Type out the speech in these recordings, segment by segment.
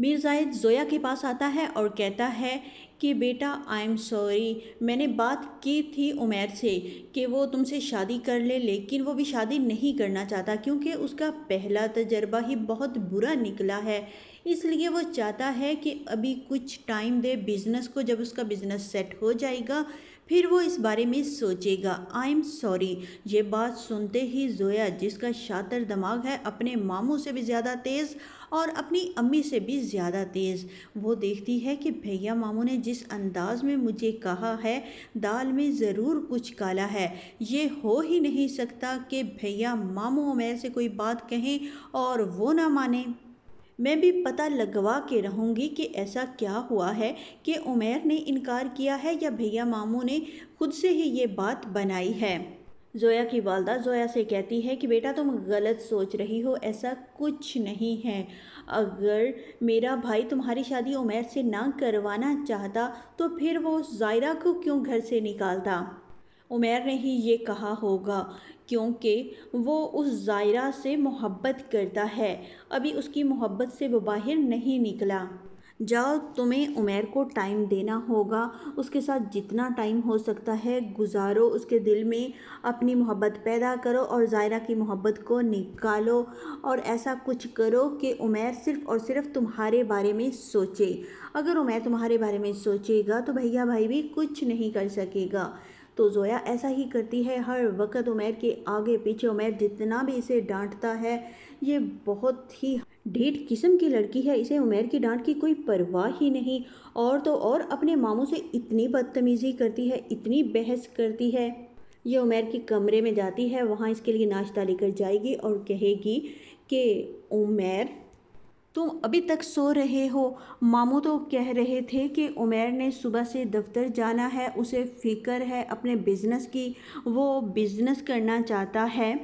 मीर जोया के पास आता है और कहता है कि बेटा आई एम सॉरी मैंने बात की थी उमेर से कि वो तुमसे शादी कर ले लेकिन वो भी शादी नहीं करना चाहता क्योंकि उसका पहला तजर्बा ही बहुत बुरा निकला है इसलिए वो चाहता है कि अभी कुछ टाइम दे बिज़नेस को जब उसका बिज़नेस सेट हो जाएगा फिर वो इस बारे में सोचेगा आई एम सॉरी ये बात सुनते ही जोया जिसका शातर दिमाग है अपने मामू से भी ज़्यादा तेज़ और अपनी अम्मी से भी ज़्यादा तेज़ वो देखती है कि भैया मामू ने जिस अंदाज में मुझे कहा है दाल में ज़रूर कुछ काला है ये हो ही नहीं सकता कि भैया मामू में से कोई बात कहें और वो ना माने मैं भी पता लगवा के रहूँगी कि ऐसा क्या हुआ है कि उमेर ने इनकार किया है या भैया मामू ने खुद से ही ये बात बनाई है जोया की वालदा जोया से कहती है कि बेटा तुम गलत सोच रही हो ऐसा कुछ नहीं है अगर मेरा भाई तुम्हारी शादी उमेर से ना करवाना चाहता तो फिर वो जायरा को क्यों घर से निकालता उमेर ने ही ये कहा होगा क्योंकि वो उस जायरा से मोहब्बत करता है अभी उसकी मोहब्बत से वो बाहर नहीं निकला जाओ तुम्हें उमेर को टाइम देना होगा उसके साथ जितना टाइम हो सकता है गुजारो उसके दिल में अपनी मोहब्बत पैदा करो और ज़ायरा की मोहब्बत को निकालो और ऐसा कुछ करो कि उमेर सिर्फ़ और सिर्फ तुम्हारे बारे में सोचे अगर उमेर तुम्हारे बारे में सोचेगा तो भैया भाई भी कुछ नहीं कर सकेगा तो जोया ऐसा ही करती है हर वक्त उमेर के आगे पीछे उमेर जितना भी इसे डांटता है ये बहुत ही डेढ़ किस्म की लड़की है इसे उमेर की डांट की कोई परवाह ही नहीं और तो और अपने मामों से इतनी बदतमीज़ी करती है इतनी बहस करती है ये उमेर के कमरे में जाती है वहाँ इसके लिए नाश्ता लेकर जाएगी और कहेगी कि उमेर तुम अभी तक सो रहे हो मामू तो कह रहे थे कि उमेर ने सुबह से दफ्तर जाना है उसे फिक्र है अपने बिज़नेस की वो बिज़नेस करना चाहता है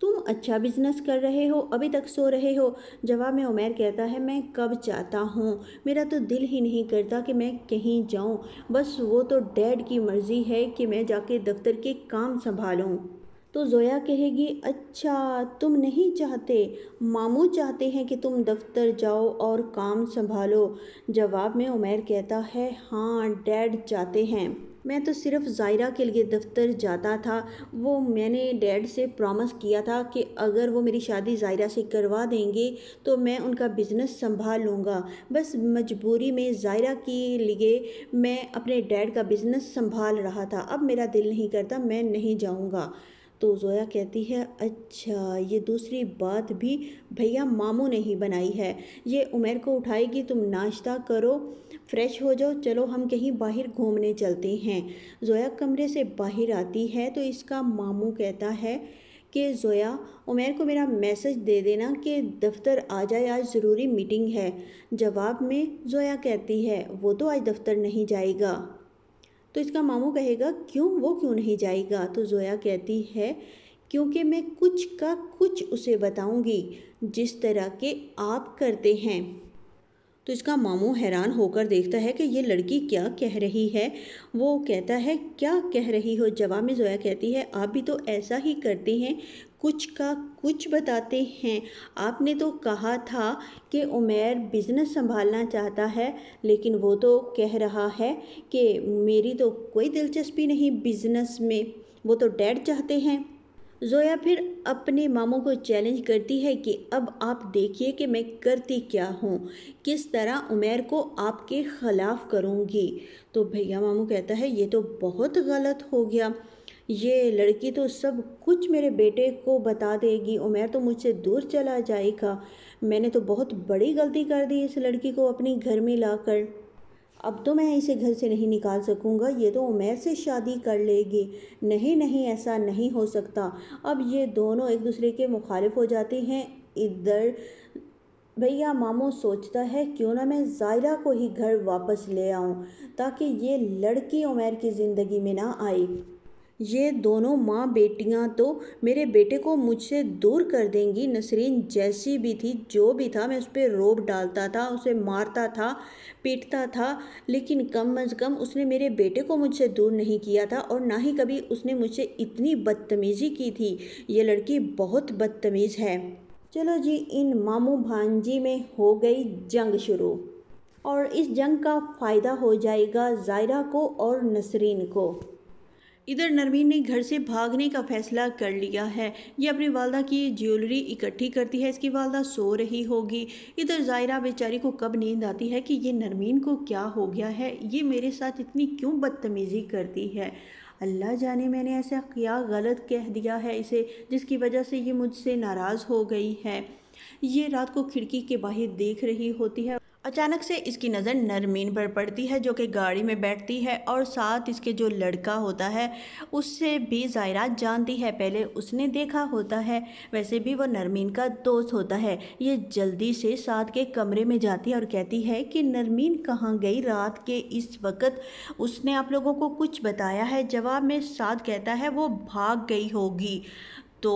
तुम अच्छा बिजनेस कर रहे हो अभी तक सो रहे हो जवाब में उमेर कहता है मैं कब चाहता हूँ मेरा तो दिल ही नहीं करता कि मैं कहीं जाऊँ बस वो तो डैड की मर्ज़ी है कि मैं जाके दफ्तर के काम संभालूँ तो जोया कहेगी अच्छा तुम नहीं चाहते मामू चाहते हैं कि तुम दफ्तर जाओ और काम संभालो जवाब में उमेर कहता है हाँ डैड चाहते हैं मैं तो सिर्फ ज़ायरा के लिए दफ्तर जाता था वो मैंने डैड से प्रॉमिस किया था कि अगर वो मेरी शादी ज़ायरा से करवा देंगे तो मैं उनका बिज़नेस संभाल लूँगा बस मजबूरी में ज़ायरा के लिए मैं अपने डैड का बिज़नेस संभाल रहा था अब मेरा दिल नहीं करता मैं नहीं जाऊँगा तो ज़ोया कहती है अच्छा ये दूसरी बात भी भैया मामू ने ही बनाई है ये उमेर को उठाएगी तुम नाश्ता करो फ्रेश हो जाओ चलो हम कहीं बाहर घूमने चलते हैं ज़ोया कमरे से बाहर आती है तो इसका मामू कहता है कि ज़ोया उमेर को मेरा मैसेज दे देना कि दफ्तर आ जाए आज ज़रूरी मीटिंग है जवाब में ज़ोया कहती है वो तो आज दफ्तर नहीं जाएगा तो इसका मामू कहेगा क्यों वो क्यों नहीं जाएगा तो जोया कहती है क्योंकि मैं कुछ का कुछ उसे बताऊंगी जिस तरह के आप करते हैं तो इसका मामू हैरान होकर देखता है कि ये लड़की क्या कह रही है वो कहता है क्या कह रही हो जवाब में जोया कहती है आप भी तो ऐसा ही करते हैं कुछ का कुछ बताते हैं आपने तो कहा था कि उमेर बिज़नेस संभालना चाहता है लेकिन वो तो कह रहा है कि मेरी तो कोई दिलचस्पी नहीं बिज़नेस में वो तो डैड चाहते हैं जोया फिर अपने मामों को चैलेंज करती है कि अब आप देखिए कि मैं करती क्या हूँ किस तरह उमेर को आपके ख़िलाफ़ करूँगी तो भैया मामू कहता है ये तो बहुत गलत हो गया ये लड़की तो सब कुछ मेरे बेटे को बता देगी उमेर तो मुझसे दूर चला जाएगा मैंने तो बहुत बड़ी गलती कर दी इस लड़की को अपनी घर में लाकर अब तो मैं इसे घर से नहीं निकाल सकूंगा ये तो उमेर से शादी कर लेगी नहीं नहीं ऐसा नहीं हो सकता अब ये दोनों एक दूसरे के मुखालिफ हो जाते हैं इधर भैया मामो सोचता है क्यों ना मैं जायरा को ही घर वापस ले आऊं ताकि ये लड़की उमेर की ज़िंदगी में ना आए ये दोनों माँ बेटियाँ तो मेरे बेटे को मुझसे दूर कर देंगी नसरीन जैसी भी थी जो भी था मैं उस पर रोब डालता था उसे मारता था पीटता था लेकिन कम अज़ कम उसने मेरे बेटे को मुझसे दूर नहीं किया था और ना ही कभी उसने मुझसे इतनी बदतमीज़ी की थी ये लड़की बहुत बदतमीज़ है चलो जी इन मामू भांजी में हो गई जंग शुरू और इस जंग का फ़ायदा हो जाएगा जायरा को और नसरीन को इधर नरमीन ने घर से भागने का फैसला कर लिया है ये अपनी वालदा की ज्वेलरी इकट्ठी करती है इसकी वालदा सो रही होगी इधर जायरा बेचारी को कब नींद आती है कि ये नरमीन को क्या हो गया है ये मेरे साथ इतनी क्यों बदतमीज़ी करती है अल्लाह जाने मैंने ऐसा क्या गलत कह दिया है इसे जिसकी वजह से ये मुझसे नाराज़ हो गई है ये रात को खिड़की के बाहर देख रही होती है अचानक से इसकी नज़र नरमीन पर पड़ती है जो कि गाड़ी में बैठती है और साथ इसके जो लड़का होता है उससे भी जायरात जानती है पहले उसने देखा होता है वैसे भी वो नरमीन का दोस्त होता है ये जल्दी से साथ के कमरे में जाती है और कहती है कि नरमीन कहाँ गई रात के इस वक्त उसने आप लोगों को कुछ बताया है जवाब में साथ कहता है वो भाग गई होगी तो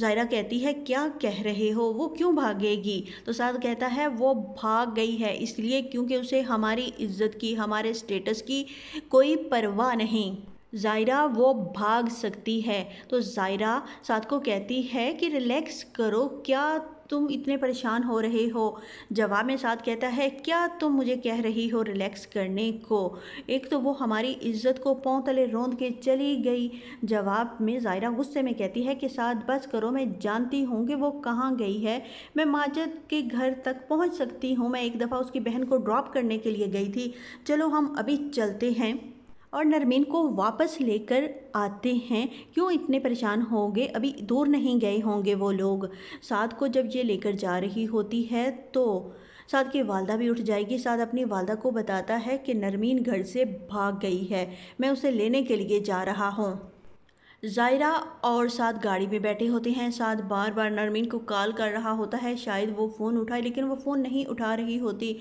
जायरा कहती है क्या कह रहे हो वो क्यों भागेगी तो साद कहता है वो भाग गई है इसलिए क्योंकि उसे हमारी इज्जत की हमारे स्टेटस की कोई परवाह नहीं ज़ायरा वो भाग सकती है तो ज़ायरा साथ को कहती है कि रिलैक्स करो क्या तुम इतने परेशान हो रहे हो जवाब में साथ कहता है क्या तुम मुझे कह रही हो रिलैक्स करने को एक तो वो हमारी इज्जत को पाँव तले रोंद के चली गई जवाब में जायरा गुस्से में कहती है कि साथ बस करो मैं जानती हूँ कि वो कहाँ गई है मैं माजद के घर तक पहुँच सकती हूँ मैं एक दफ़ा उसकी बहन को ड्रॉप करने के लिए गई थी चलो हम अभी चलते हैं और नरमीन को वापस लेकर आते हैं क्यों इतने परेशान होंगे अभी दूर नहीं गए होंगे वो लोग साथ को जब ये लेकर जा रही होती है तो साथ की वालदा भी उठ जाएगी साथ अपनी वालदा को बताता है कि नरमीन घर से भाग गई है मैं उसे लेने के लिए जा रहा हूँ जायरा और साथ गाड़ी में बैठे होते हैं साथ बार बार नरमीन को कॉल कर रहा होता है शायद वो फ़ोन उठाए लेकिन वो फ़ोन नहीं उठा रही होती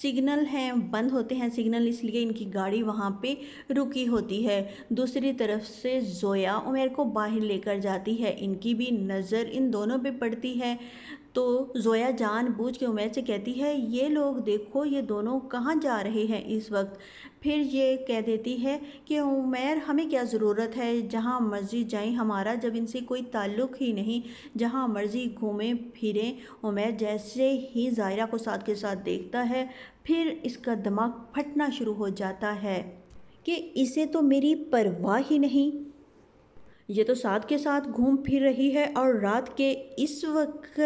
सिग्नल हैं बंद होते हैं सिग्नल इसलिए इनकी गाड़ी वहाँ पे रुकी होती है दूसरी तरफ से जोया उमेर को बाहर लेकर जाती है इनकी भी नज़र इन दोनों पे पड़ती है तो जोया जान बूझ के उमैद से कहती है ये लोग देखो ये दोनों कहाँ जा रहे हैं इस वक्त फिर ये कह देती है कि उमेर हमें क्या ज़रूरत है जहाँ मर्ज़ी जाएं हमारा जब इनसे कोई ताल्लुक़ ही नहीं जहाँ मर्ज़ी घूमें फिरें उमेर जैसे ही जायरा को साथ के साथ देखता है फिर इसका दिमाग फटना शुरू हो जाता है कि इसे तो मेरी परवाह ही नहीं ये तो साथ के साथ घूम फिर रही है और रात के इस वक्त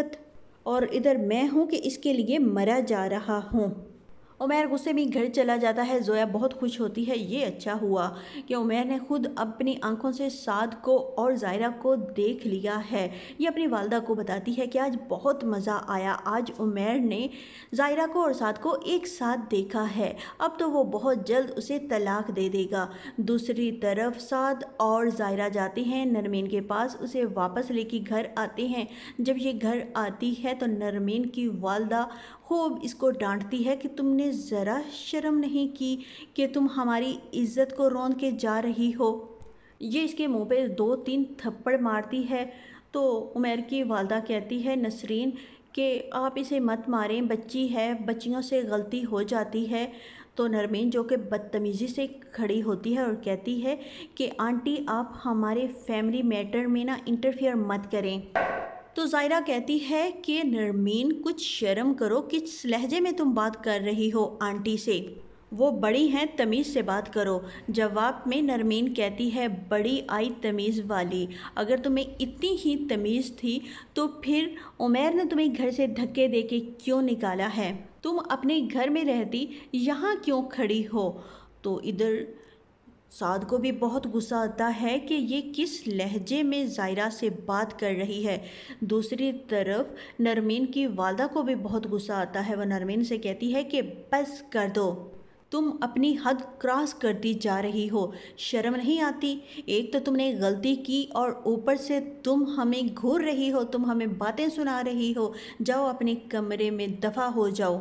और इधर मैं हूँ कि इसके लिए मरा जा रहा हूँ उमेर गुस्से में घर चला जाता है जोया बहुत खुश होती है ये अच्छा हुआ कि उमेर ने खुद अपनी आंखों से साद को और जायरा को देख लिया है ये अपनी वालदा को बताती है कि आज बहुत मज़ा आया आज उमेर ने जायरा को और साद को एक साथ देखा है अब तो वो बहुत जल्द उसे तलाक दे देगा दूसरी तरफ साद और जायरा जाते हैं नरमीन के पास उसे वापस लेके घर आते हैं जब ये घर आती है तो नरमीन की वालदा खूब इसको डांटती है कि तुमने ज़रा शर्म नहीं की कि तुम हमारी इज्जत को रोन के जा रही हो ये इसके मुंह पे दो तीन थप्पड़ मारती है तो उमेर की वालदा कहती है नसरीन कि आप इसे मत मारें बच्ची है बच्चियों से गलती हो जाती है तो नरमीन जो कि बदतमीज़ी से खड़ी होती है और कहती है कि आंटी आप हमारे फैमिली मैटर में ना इंटरफेयर मत करें तो जायरा कहती है कि नरमीन कुछ शर्म करो किस लहजे में तुम बात कर रही हो आंटी से वो बड़ी हैं तमीज़ से बात करो जवाब में नरमीन कहती है बड़ी आई तमीज़ वाली अगर तुम्हें इतनी ही तमीज़ थी तो फिर उमेर ने तुम्हें घर से धक्के दे के क्यों निकाला है तुम अपने घर में रहती यहाँ क्यों खड़ी हो तो इधर साद को भी बहुत गुस्सा आता है कि ये किस लहजे में जायरा से बात कर रही है दूसरी तरफ नरमीन की वालदा को भी बहुत गुस्सा आता है वह नरमीन से कहती है कि बस कर दो तुम अपनी हद क्रॉस करती जा रही हो शर्म नहीं आती एक तो तुमने गलती की और ऊपर से तुम हमें घूर रही हो तुम हमें बातें सुना रही हो जाओ अपने कमरे में दफ़ा हो जाओ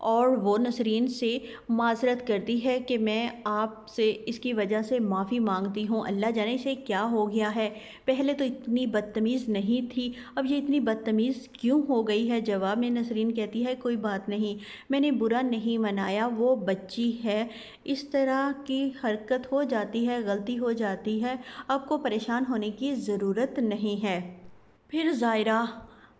और वो नसरीन से माजरत करती है कि मैं आपसे इसकी वजह से माफ़ी मांगती हूँ अल्लाह जाने इसे क्या हो गया है पहले तो इतनी बदतमीज़ नहीं थी अब ये इतनी बदतमीज़ क्यों हो गई है जवाब में नसरीन कहती है कोई बात नहीं मैंने बुरा नहीं मनाया वो बच्ची है इस तरह की हरकत हो जाती है गलती हो जाती है आपको परेशान होने की ज़रूरत नहीं है फिर ज़ायरा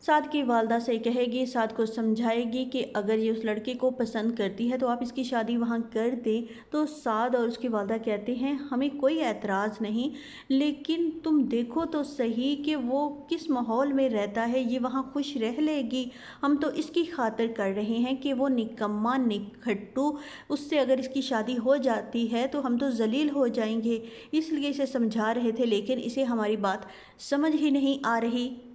साद की वालदा से कहेगी साद को समझाएगी कि अगर ये उस लड़के को पसंद करती है तो आप इसकी शादी वहाँ कर दें तो साद और उसकी वालदा कहते हैं हमें कोई एतराज़ नहीं लेकिन तुम देखो तो सही कि वो किस माहौल में रहता है ये वहाँ खुश रह लेगी हम तो इसकी खातर कर रहे हैं कि वो निकम्मा निकट्टू उससे अगर इसकी शादी हो जाती है तो हम तो जलील हो जाएंगे इसलिए इसे समझा रहे थे लेकिन इसे हमारी बात समझ ही नहीं आ रही